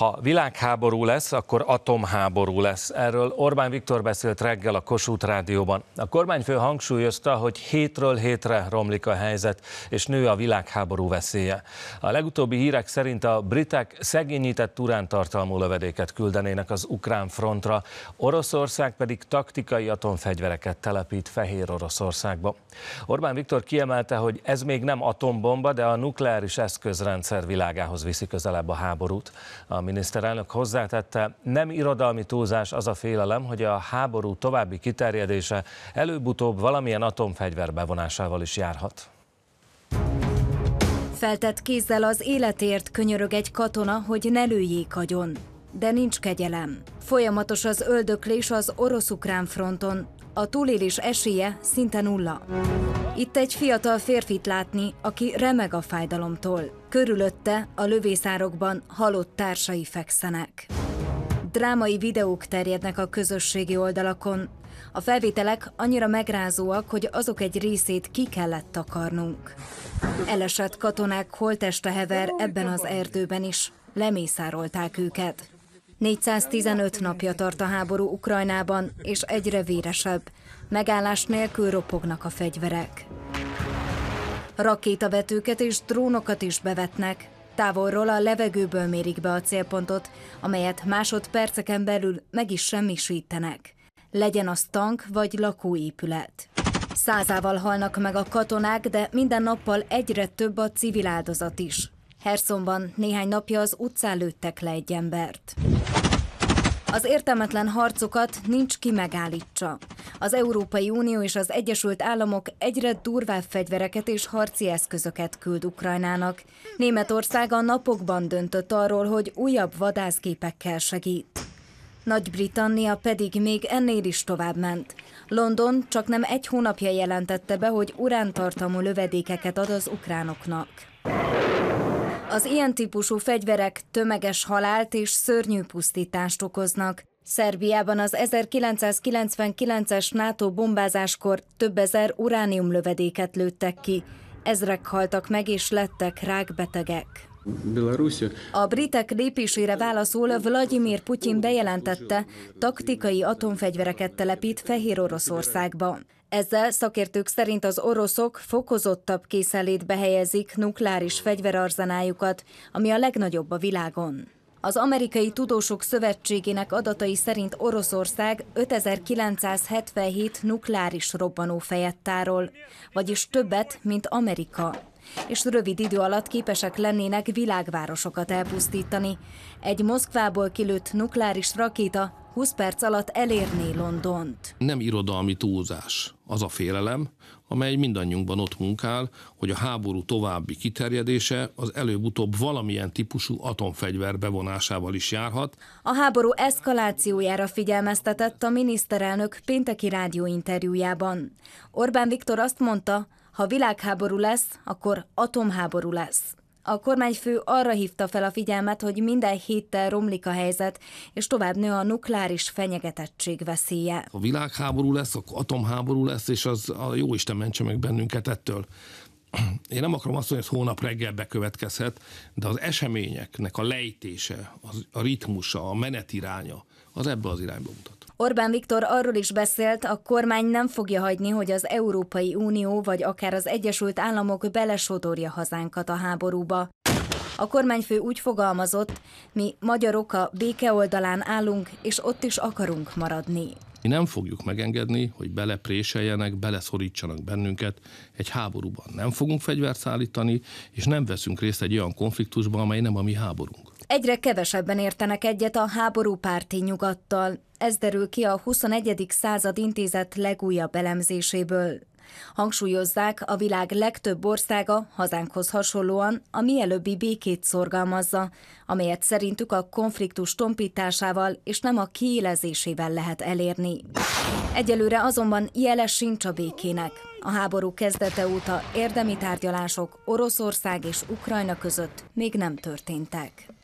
ha világháború lesz, akkor atomháború lesz. Erről Orbán Viktor beszélt reggel a Kossuth Rádióban. A kormányfő hangsúlyozta, hogy hétről hétre romlik a helyzet, és nő a világháború veszélye. A legutóbbi hírek szerint a britek szegényített urántartalmú lövedéket küldenének az ukrán frontra, Oroszország pedig taktikai atomfegyvereket telepít Fehér Oroszországba. Orbán Viktor kiemelte, hogy ez még nem atombomba, de a nukleáris eszközrendszer világához viszi közelebb a háborút. A miniszterelnök hozzátette, nem irodalmi túlzás az a félelem, hogy a háború további kiterjedése előbb-utóbb valamilyen atomfegyver bevonásával is járhat. Feltett kézzel az életért könyörög egy katona, hogy ne lőjék agyon. De nincs kegyelem. Folyamatos az öldöklés az orosz-ukrán fronton, a túlélés esélye szinte nulla. Itt egy fiatal férfit látni, aki remeg a fájdalomtól. Körülötte a lövészárokban halott társai fekszenek. Drámai videók terjednek a közösségi oldalakon. A felvételek annyira megrázóak, hogy azok egy részét ki kellett takarnunk. Elesett katonák holteste hever ebben az erdőben is. Lemészárolták őket. 415 napja tart a háború Ukrajnában, és egyre véresebb. Megállás nélkül ropognak a fegyverek. Rakétavetőket és drónokat is bevetnek. Távolról a levegőből mérik be a célpontot, amelyet másodperceken belül meg is semmisítenek. Legyen az tank vagy lakóépület. Százával halnak meg a katonák, de minden nappal egyre több a civil áldozat is. Herszonban néhány napja az utcán lőttek le egy embert. Az értelmetlen harcokat nincs ki megállítsa. Az Európai Unió és az Egyesült Államok egyre durvább fegyvereket és harci eszközöket küld Ukrajnának. Németország a napokban döntött arról, hogy újabb vadászgépekkel segít. Nagy-Britannia pedig még ennél is tovább ment. London csak nem egy hónapja jelentette be, hogy urántartalmú lövedékeket ad az ukránoknak. Az ilyen típusú fegyverek tömeges halált és szörnyű pusztítást okoznak. Szerbiában az 1999-es NATO bombázáskor több ezer uránium lövedéket lőttek ki. Ezrek haltak meg és lettek rákbetegek. A britek lépésére válaszul Vladimir Putyin bejelentette, taktikai atomfegyvereket telepít Fehér Oroszországba. Ezzel szakértők szerint az oroszok fokozottabb készelétbe helyezik nukleáris fegyverarzenájukat, ami a legnagyobb a világon. Az Amerikai Tudósok Szövetségének adatai szerint Oroszország 5977 nukleáris robbanófejet tárol, vagyis többet, mint Amerika és rövid idő alatt képesek lennének világvárosokat elpusztítani. Egy Moszkvából kilőtt nukleáris rakéta 20 perc alatt elérné Londont. Nem irodalmi túlzás az a félelem, amely mindannyiunkban ott munkál, hogy a háború további kiterjedése az előbb-utóbb valamilyen típusú atomfegyver bevonásával is járhat. A háború eszkalációjára figyelmeztetett a miniszterelnök pénteki rádióinterjújában. Orbán Viktor azt mondta, ha világháború lesz, akkor atomháború lesz. A kormányfő arra hívta fel a figyelmet, hogy minden héttel romlik a helyzet, és tovább nő a nukleáris fenyegetettség veszélye. Ha világháború lesz, akkor atomháború lesz, és az a jó Isten mentse meg bennünket ettől. Én nem akarom azt mondani, hogy ez hónap reggel bekövetkezhet, de az eseményeknek a lejtése, az, a ritmusa, a menetiránya, az ebbe az irányba mutat. Orbán Viktor arról is beszélt, a kormány nem fogja hagyni, hogy az Európai Unió vagy akár az Egyesült Államok belesodorja hazánkat a háborúba. A kormányfő úgy fogalmazott, mi magyarok a béke oldalán állunk, és ott is akarunk maradni. Mi nem fogjuk megengedni, hogy belepréseljenek, beleszorítsanak bennünket egy háborúban. Nem fogunk fegyvert szállítani, és nem veszünk részt egy olyan konfliktusban, amely nem a mi háborunk. Egyre kevesebben értenek egyet a háború párti nyugattal. Ez derül ki a 21. század intézet legújabb elemzéséből. Hangsúlyozzák, a világ legtöbb országa hazánkhoz hasonlóan a mielőbbi békét szorgalmazza, amelyet szerintük a konfliktus tompításával és nem a kiélezésével lehet elérni. Egyelőre azonban jeles sincs a békének. A háború kezdete óta érdemi tárgyalások Oroszország és Ukrajna között még nem történtek.